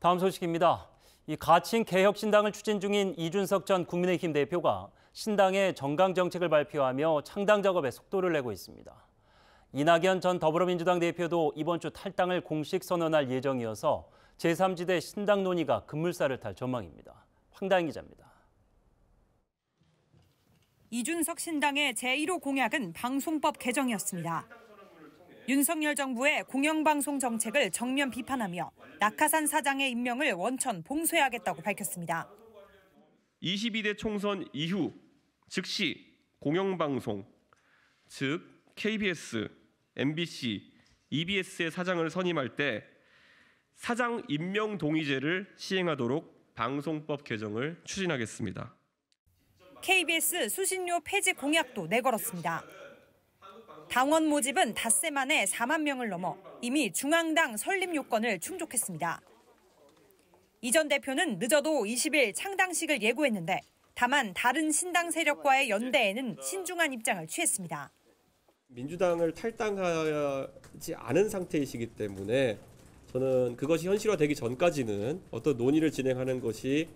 다음 소식입니다. 이 가칭 개혁신당을 추진 중인 이준석 전 국민의힘 대표가 신당의 정강 정책을 발표하며 창당 작업에 속도를 내고 있습니다. 이낙연 전 더불어민주당 대표도 이번 주 탈당을 공식 선언할 예정이어서 제3지대 신당 논의가 급물살을 탈 전망입니다. 황다인 기자입니다. 이준석 신당의 제1호 공약은 방송법 개정이었습니다. 윤석열 정부의 공영방송 정책을 정면 비판하며 낙하산 사장의 임명을 원천 봉쇄하겠다고 밝혔습니다. 22대 총선 이후 즉시 공영방송, 즉 KBS, MBC, EBS의 사장을 선임할 때 사장 임명 동의제를 시행하도록 방송법 개정을 추진하겠습니다. KBS 수신료 폐지 공약도 내걸었습니다. 당원 모집은 닷새 만에 4만 명을 넘어 이미 중앙당 설립 요건을 충족했습니다. 이전 대표는 늦어도 20일 창당식을 예고했는데 다만 다른 신당 세력과의 연대에는 신중한 입장을 취했습니다. 민주당을 탈당하지 않은 상태이시기 때문에 저는 그것이 현실화되기 전까지는 어떤 논의를 진행하는 것이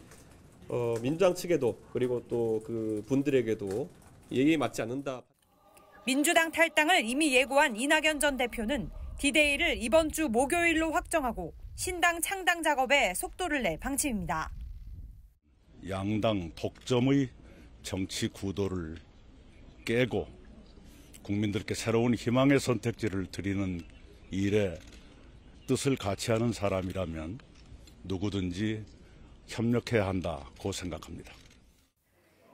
어, 민주당 측에도 그리고 또 그 분들에게도 예의 맞지 않는다. 민주당 탈당을 이미 예고한 이낙연 전 대표는 디데이를 이번 주 목요일로 확정하고 신당 창당 작업에 속도를 낼 방침입니다. 양당 독점의 정치 구도를 깨고 국민들께 새로운 희망의 선택지를 드리는 일에 뜻을 같이 하는 사람이라면 누구든지 협력해야 한다고 생각합니다.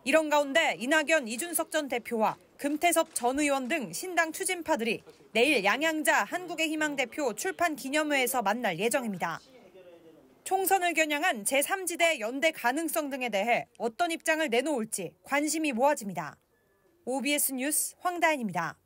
이런 가운데 이낙연, 이준석 전 대표와 금태섭 전 의원 등 신당 추진파들이 내일 양양자 한국의 희망 대표 출판 기념회에서 만날 예정입니다. 총선을 겨냥한 제3지대 연대 가능성 등에 대해 어떤 입장을 내놓을지 관심이 모아집니다. OBS 뉴스 황다인입니다